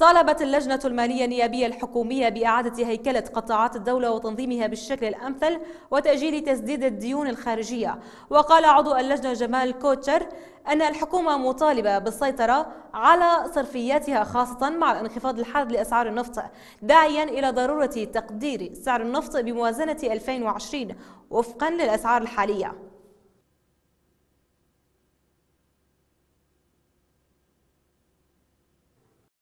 طالبت اللجنة المالية النيابية الحكومية بإعادة هيكلة قطاعات الدولة وتنظيمها بالشكل الأمثل وتأجيل تسديد الديون الخارجية وقال عضو اللجنة جمال كوتشر أن الحكومة مطالبة بالسيطرة على صرفياتها خاصة مع الانخفاض الحاد لأسعار النفط داعيا إلى ضرورة تقدير سعر النفط بموازنة 2020 وفقا للأسعار الحالية